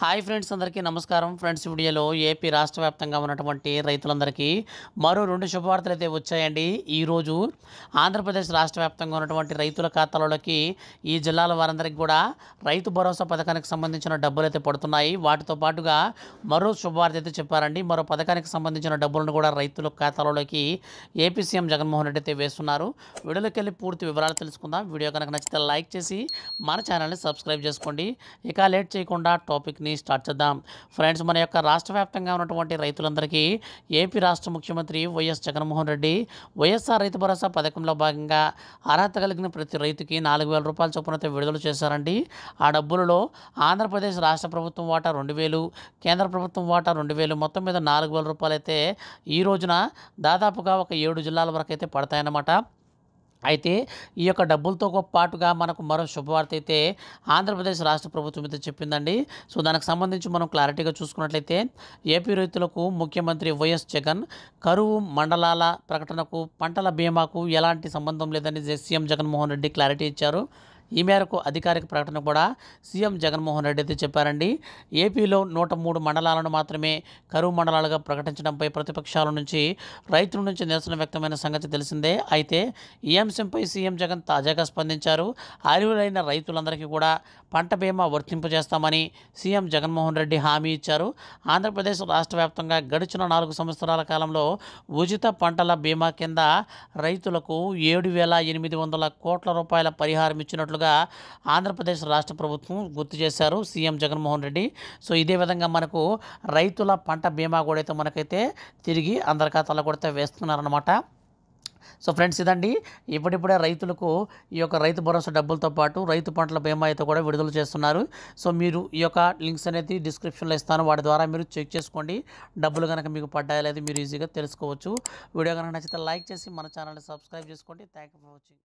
hi friends అందరికీ నమస్కారం friends వీడియోలో ఏపీ రాష్ట్ర వ్యాప్తంగా ఉన్నటువంటి రైతులందరికీ మరో రెండు శుభవార్తలు అయితే వచ్చాయండి ఈరోజు ఆంధ్రప్రదేశ్ రాష్ట్ర వ్యాప్తంగా ఉన్నటువంటి రైతుల ఖాతాలలోకి ఈ జిల్లాల వారందరికీ కూడా రైతు భరోసా పథకానికి సంబంధించిన డబ్బులు అయితే పడుతున్నాయి వాటితో పాటుగా మరో శుభవార్త అయితే చెప్పారండి మరో పథకానికి సంబంధించిన డబ్బులను కూడా రైతుల ఖాతాలలోకి ఏపీ సీఎం జగన్మోహన్ రెడ్డి అయితే వేస్తున్నారు వీడియోలోకి వెళ్ళి పూర్తి వివరాలు తెలుసుకుందాం వీడియో కనుక నచ్చితే లైక్ చేసి మన ఛానల్ని సబ్స్క్రైబ్ చేసుకోండి ఇక లేట్ చేయకుండా టాపిక్ని న్యూస్ని స్టార్ట్ చేద్దాం ఫ్రెండ్స్ మన యొక్క రాష్ట్ర వ్యాప్తంగా ఉన్నటువంటి రైతులందరికీ ఏపీ రాష్ట్ర ముఖ్యమంత్రి వైఎస్ జగన్మోహన్ రెడ్డి వైఎస్ఆర్ రైతు భరోసా పథకంలో భాగంగా అర్హత కలిగిన ప్రతి రైతుకి నాలుగు వేల రూపాయల చొప్పున విడుదల చేశారండి ఆ డబ్బులలో ఆంధ్రప్రదేశ్ రాష్ట్ర ప్రభుత్వం వాటా రెండు వేలు కేంద్ర ప్రభుత్వం వాటా రెండు వేలు మొత్తం మీద నాలుగు వేల రూపాయలు అయితే ఈ రోజున దాదాపుగా ఒక ఏడు జిల్లాల వరకు అయితే పడతాయన్నమాట అయితే ఈ యొక్క డబ్బులతో పాటుగా మనకు మరో శుభవార్త అయితే ఆంధ్రప్రదేశ్ రాష్ట్ర ప్రభుత్వం అయితే చెప్పిందండి సో దానికి సంబంధించి మనం క్లారిటీగా చూసుకున్నట్లయితే ఏపీ రైతులకు ముఖ్యమంత్రి వైఎస్ జగన్ కరువు మండలాల ప్రకటనకు పంటల బీమాకు ఎలాంటి సంబంధం లేదని సీఎం జగన్మోహన్ రెడ్డి క్లారిటీ ఇచ్చారు ఈ మేరకు అధికారిక ప్రకటన కూడా సీఎం జగన్మోహన్ రెడ్డి అయితే చెప్పారండి ఏపీలో నూట మూడు మండలాలను మాత్రమే కరువు మండలాలుగా ప్రకటించడంపై ప్రతిపక్షాల నుంచి రైతుల నుంచి నిరసన వ్యక్తమైన సంగతి తెలిసిందే అయితే ఈ అంశంపై సీఎం జగన్ తాజాగా స్పందించారు అర్హులైన రైతులందరికీ కూడా పంట బీమా వర్తింపజేస్తామని సీఎం జగన్మోహన్ రెడ్డి హామీ ఇచ్చారు ఆంధ్రప్రదేశ్ రాష్ట్ర వ్యాప్తంగా గడిచిన నాలుగు సంవత్సరాల కాలంలో ఉచిత పంటల బీమా కింద రైతులకు ఏడు వేల ఎనిమిది వందల కోట్ల రూపాయల పరిహారం ఇచ్చినట్లు రాష్ట్రాలుగా ఆంధ్రప్రదేశ్ రాష్ట్ర ప్రభుత్వం గుర్తు చేశారు సీఎం జగన్మోహన్ రెడ్డి సో ఇదే విధంగా మనకు రైతుల పంట బీమా కూడా అయితే మనకైతే తిరిగి అందరి ఖాతాలో కూడా వేస్తున్నారనమాట సో ఫ్రెండ్స్ ఇదండి ఇప్పుడిప్పుడే రైతులకు ఈ యొక్క రైతు భరోసా డబ్బులతో పాటు రైతు పంటల బీమా అయితే కూడా విడుదల చేస్తున్నారు సో మీరు ఈ యొక్క లింక్స్ అనేది డిస్క్రిప్షన్లో ఇస్తాను వాటి ద్వారా మీరు చెక్ చేసుకోండి డబ్బులు కనుక మీకు పడ్డాయి లేదా మీరు ఈజీగా తెలుసుకోవచ్చు వీడియో కనుక నచ్చితే లైక్ చేసి మన ఛానల్ని సబ్స్క్రైబ్ చేసుకోండి థ్యాంక్ యూ ఫర్ వాచింగ్